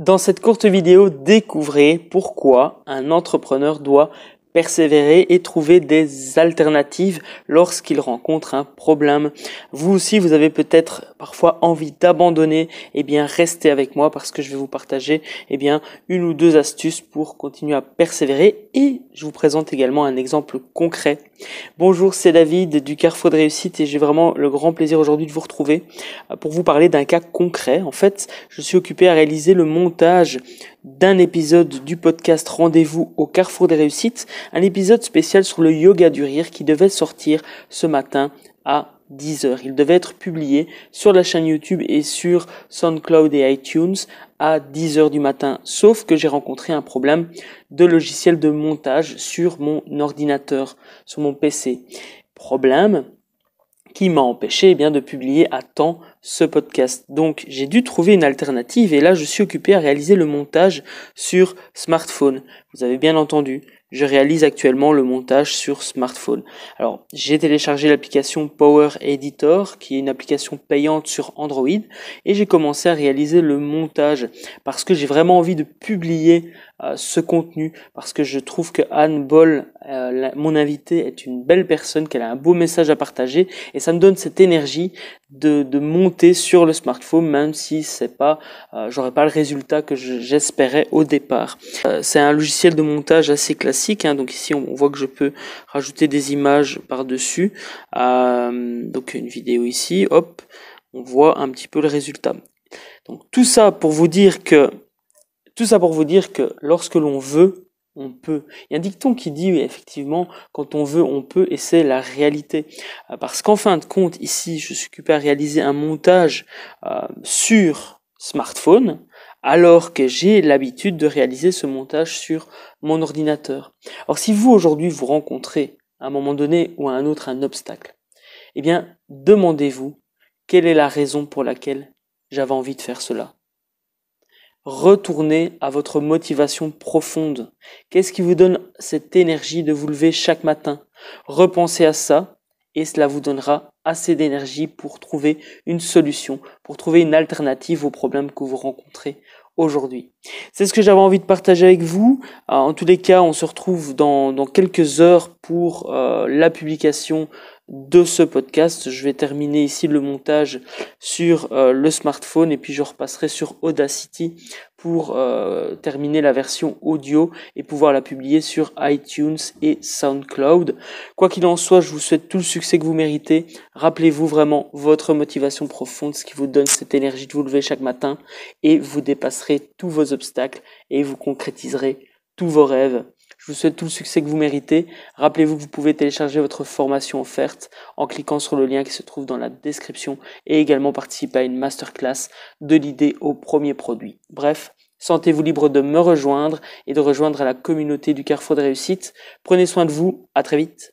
Dans cette courte vidéo, découvrez pourquoi un entrepreneur doit persévérer et trouver des alternatives lorsqu'il rencontre un problème. Vous aussi, vous avez peut-être parfois envie d'abandonner, eh bien restez avec moi parce que je vais vous partager eh bien une ou deux astuces pour continuer à persévérer et je vous présente également un exemple concret. Bonjour, c'est David du Carrefour de réussite et j'ai vraiment le grand plaisir aujourd'hui de vous retrouver pour vous parler d'un cas concret. En fait, je suis occupé à réaliser le montage d'un épisode du podcast Rendez-vous au Carrefour des Réussites, un épisode spécial sur le yoga du rire qui devait sortir ce matin à 10h. Il devait être publié sur la chaîne YouTube et sur SoundCloud et iTunes à 10h du matin, sauf que j'ai rencontré un problème de logiciel de montage sur mon ordinateur, sur mon PC. Problème qui m'a empêché eh bien, de publier à temps ce podcast. Donc j'ai dû trouver une alternative et là je suis occupé à réaliser le montage sur smartphone. Vous avez bien entendu, je réalise actuellement le montage sur smartphone. Alors j'ai téléchargé l'application Power Editor qui est une application payante sur Android et j'ai commencé à réaliser le montage parce que j'ai vraiment envie de publier euh, ce contenu parce que je trouve que Anne Boll, euh, mon invité est une belle personne, qu'elle a un beau message à partager et ça me donne cette énergie de, monter sur le smartphone, même si c'est pas, euh, j'aurais pas le résultat que j'espérais au départ. Euh, c'est un logiciel de montage assez classique, hein. donc ici on, voit que je peux rajouter des images par dessus, euh, donc une vidéo ici, hop, on voit un petit peu le résultat. Donc tout ça pour vous dire que, tout ça pour vous dire que lorsque l'on veut, peut. Il y a un dicton qui dit effectivement quand on veut, on peut, et c'est la réalité. Euh, parce qu'en fin de compte, ici, je suis occupé à réaliser un montage euh, sur smartphone, alors que j'ai l'habitude de réaliser ce montage sur mon ordinateur. Alors si vous aujourd'hui vous rencontrez à un moment donné ou à un autre un obstacle, eh bien demandez-vous quelle est la raison pour laquelle j'avais envie de faire cela. Retournez à votre motivation profonde. Qu'est-ce qui vous donne cette énergie de vous lever chaque matin Repensez à ça et cela vous donnera assez d'énergie pour trouver une solution, pour trouver une alternative aux problèmes que vous rencontrez aujourd'hui. C'est ce que j'avais envie de partager avec vous. Euh, en tous les cas, on se retrouve dans, quelques heures pour euh, la publication de ce podcast. Je vais terminer ici le montage sur euh, le smartphone et puis je repasserai sur Audacity pour euh, terminer la version audio et pouvoir la publier sur iTunes et SoundCloud. Quoi qu'il en soit, je vous souhaite tout le succès que vous méritez. Rappelez-vous vraiment votre motivation profonde, ce qui vous donne cette énergie de vous lever chaque matin et vous dépasserez tous vos obstacles et vous concrétiserez tous vos rêves. Je vous souhaite tout le succès que vous méritez. Rappelez-vous que vous pouvez télécharger votre formation offerte en cliquant sur le lien qui se trouve dans la description et également participer à une masterclass de l'idée au premier produit. Bref, sentez-vous libre de me rejoindre et de rejoindre la communauté du Carrefour de Réussite. Prenez soin de vous. À très vite.